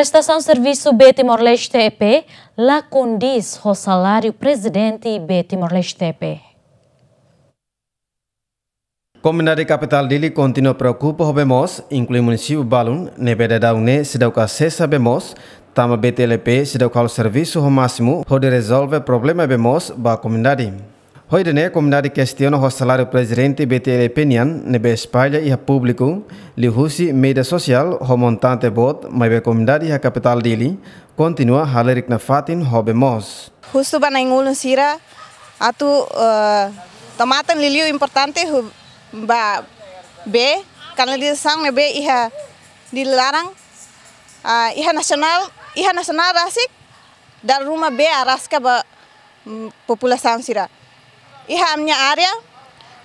Prestação de serviço BT Timor-Leste EP lá condiz o salário presidente BT Timor-Leste EP. Comunidade capital dele continua preocupa o incluindo o município Balun, Nebeda Une, Cidau Cacessa BMOS, Tama BTLP, dá o Serviço o Máximo, pode resolver problema para a comunidade. Hoidene, dene questiona o salario presidente BTL Penian, nebe spaile e publiku público, husi media sosial, o montante bot, mas a comunidade kapital a capital dele, continua halerik na fatin hobe mos. Justo ba na ingulun sira, atu uh, eh, liliu importante ba be, karena di sang nebe eh, iha dilarang, iha nasional, iha nasional rasik, dar rumah B araska ba mm, populasi sira. Iha amnya area,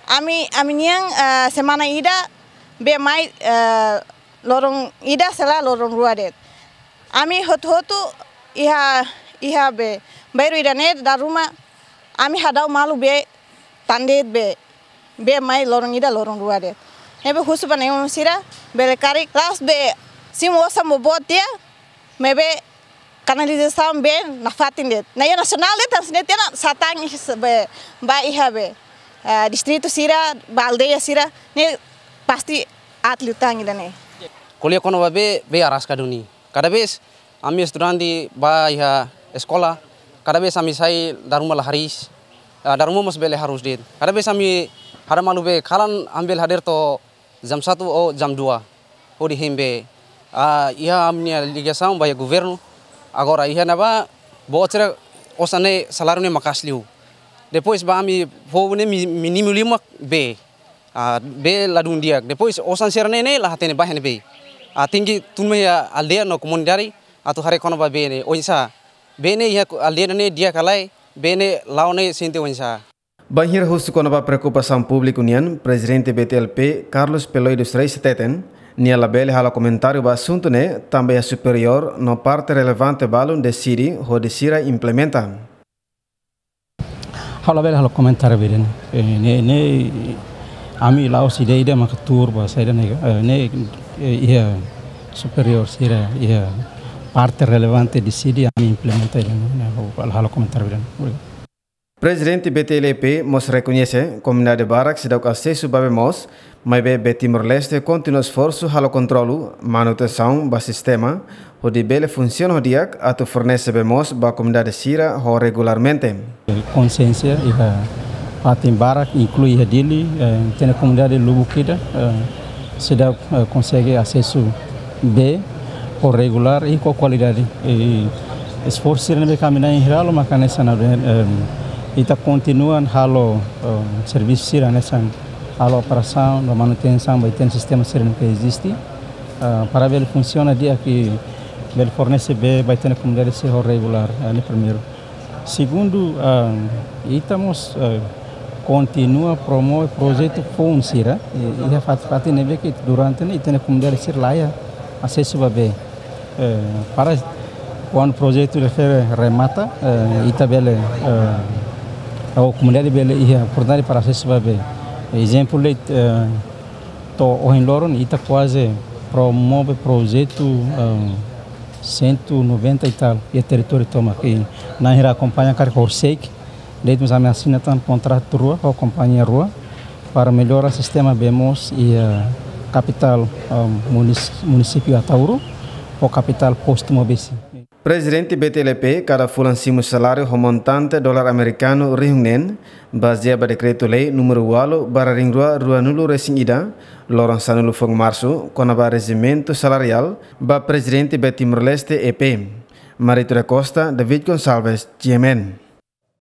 ami ami yang uh, eh, semana ida, be mai uh, lorong ida, sela lorong rua Ami hot hotu iha, iha be, baru ida net dar rumah, ami hadau malu be, tandet be, be mai lorong ida, lorong rua det. Hebe husu panai nenhum sira, bele kari, las be, sim osa mobot dia, mebe karena canalização bem na nafatin Na Naya nacional de transnet na satang be ba ihabe. Distrito sira ya sira ini pasti atlutang idane. Kuliah kono babe be aras kaduni. Kada bes ami student di ba iha sekolah. Kada bes ami sai lah haris, eh, Daruma mas bele harus deh. Kada bes ami hara malu be kalan ambil hadir to jam satu o jam dua. Odi himbe. Uh, ah, ia amnya sama bayar gubernur, agora iha naba botre osane salarune ne makasliu depois ba ami fo ne minimulima be a be ladun dia depois osan serne ne la hatene bahene be ah, a tingi tunme ya aldea no comunidade atu hare kono ba be ne oinsa be ne ya aldea ne dia kalai be ne laone sinte oinsa Bahir Husu Konoba Preocupação Publik union presidente BTLP, Carlos Peloido Reis Teten, Nia labele hala comentário ba assunto ne também é superior no parte relevante balun de Siri ho de Sira implementa. Hala bele hala comentário beren. Eh, ne ne ami lao si de ide mak tur ba eh, eh, superior Sira ia parte relevante de Siri ami implementa ne hala comentário beren. Presidente BTLP mos reconhece, comunidade Barak se dá acesso babe mos, mas o Timor-Leste continua esforço halo controlo, manutenção do sistema, o de funciona o dia ato fornece be mos a comunidade Sira regularmente. A Consciência e a atim Barak inclui a dele, eh, tem a comunidade Lubukida, eh, se dá eh, consegue acesso B, regular e com qualidade. E esforço irene be caminhar em geral, mas canessa na Kita continua halo uh, eh, serviço sira nessa halo operação, da manutenção, vai ter um sistema sirene que existe. Uh, para ele funciona dia que ele fornece bem, vai ter como deve ser regular, é primeiro. Segundo, uh, estamos uh, continua promover projeto Fonsira e já é faz parte neve né, que durante né tem como deve ser lá é acessível bem. Uh, para quando o projeto refer remata, uh, também uh, a é comunidade bela e a oportunidade para se saber exemplo le eh, to o em Loron e tá quase promove projeto um, eh, 190 e tal e é território toma aqui. na ira acompanha carca orseik leitmos a minha assinatura um contrato rua com a companhia rua para melhorar o sistema bemos e a capital eh, um, município Atauro ou capital posto Mobesi. Presidente BTLP cada fulan simu salário homontante dolar americano rihunen bazia ba decreto lei número bara ring ringrua rua nulu resing ida lorong sanulu fong kona ba regimento salarial ba Presidente Betimur Leste EP Maritura Costa David Gonçalves GMN